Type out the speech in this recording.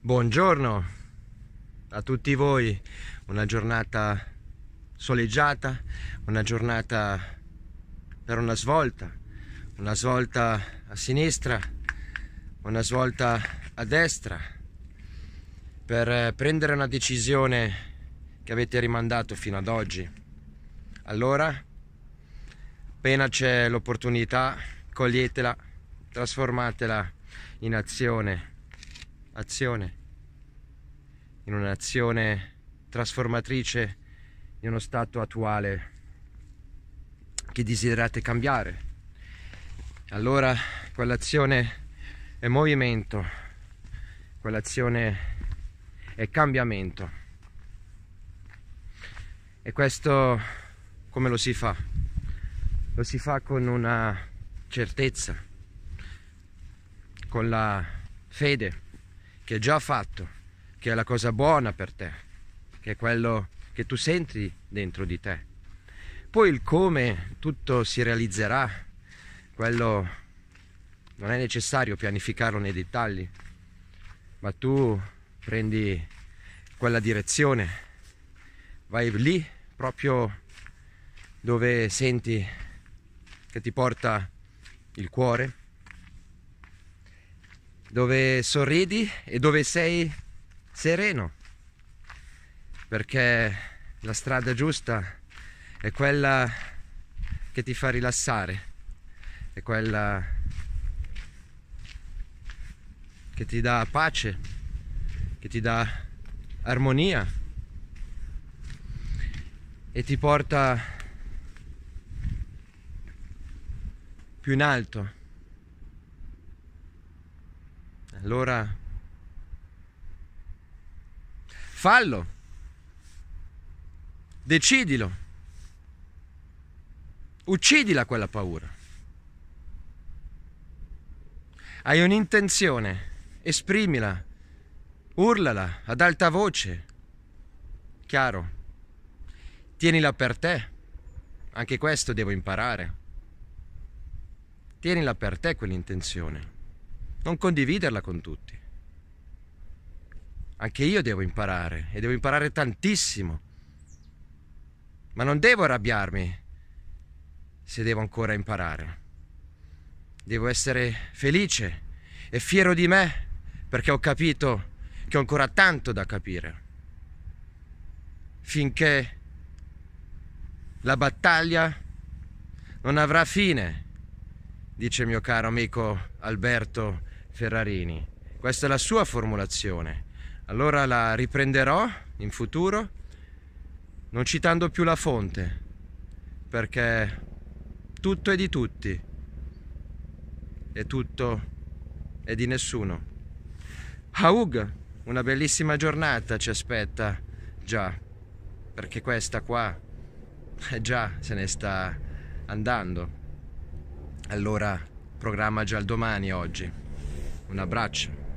Buongiorno a tutti voi, una giornata soleggiata, una giornata per una svolta, una svolta a sinistra, una svolta a destra, per eh, prendere una decisione che avete rimandato fino ad oggi. Allora, appena c'è l'opportunità, coglietela, trasformatela in azione azione, in un'azione trasformatrice di uno stato attuale che desiderate cambiare. Allora quell'azione è movimento, quell'azione è cambiamento. E questo come lo si fa? Lo si fa con una certezza, con la fede che è già fatto, che è la cosa buona per te, che è quello che tu senti dentro di te. Poi il come tutto si realizzerà, quello non è necessario pianificarlo nei dettagli, ma tu prendi quella direzione, vai lì proprio dove senti che ti porta il cuore, dove sorridi e dove sei sereno, perché la strada giusta è quella che ti fa rilassare, è quella che ti dà pace, che ti dà armonia e ti porta più in alto Allora, fallo, decidilo, uccidila quella paura. Hai un'intenzione, esprimila, urlala ad alta voce. Chiaro, tienila per te, anche questo devo imparare. Tienila per te quell'intenzione non condividerla con tutti. Anche io devo imparare e devo imparare tantissimo. Ma non devo arrabbiarmi se devo ancora imparare. Devo essere felice e fiero di me perché ho capito che ho ancora tanto da capire. Finché la battaglia non avrà fine dice mio caro amico Alberto Ferrarini. Questa è la sua formulazione. Allora la riprenderò in futuro non citando più la fonte, perché tutto è di tutti e tutto è di nessuno. Haug, una bellissima giornata ci aspetta già, perché questa qua eh già se ne sta andando. Allora, programma già il domani oggi. Un abbraccio.